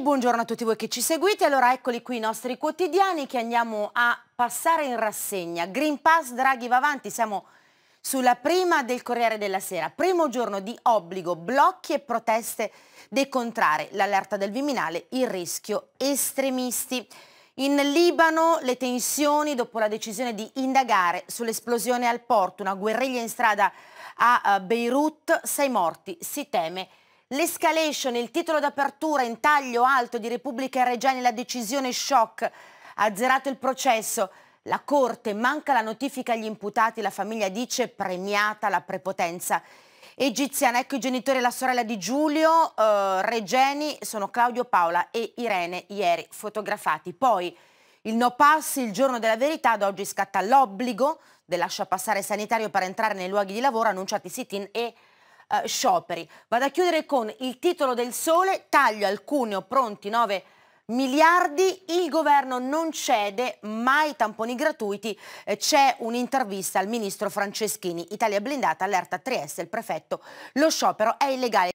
E buongiorno a tutti voi che ci seguite. Allora eccoli qui i nostri quotidiani che andiamo a passare in rassegna. Green Pass, Draghi va avanti, siamo sulla prima del Corriere della Sera. Primo giorno di obbligo, blocchi e proteste dei contrari. L'allerta del Viminale, il rischio estremisti. In Libano le tensioni dopo la decisione di indagare sull'esplosione al porto, una guerriglia in strada a eh, Beirut, sei morti, si teme L'escalation, il titolo d'apertura in taglio alto di Repubblica e Reggiani, la decisione shock, azzerato il processo. La Corte manca la notifica agli imputati, la famiglia dice premiata la prepotenza egiziana. Ecco i genitori e la sorella di Giulio eh, Regeni sono Claudio Paola e Irene ieri fotografati. Poi il no pass, il giorno della verità, da oggi scatta l'obbligo del lasciapassare sanitario per entrare nei luoghi di lavoro annunciati sit-in e eh, scioperi. Vado a chiudere con il titolo del sole, taglio al cuneo pronti 9 miliardi, il governo non cede mai tamponi gratuiti, eh, c'è un'intervista al ministro Franceschini, Italia blindata, allerta 3S, il prefetto, lo sciopero è illegale.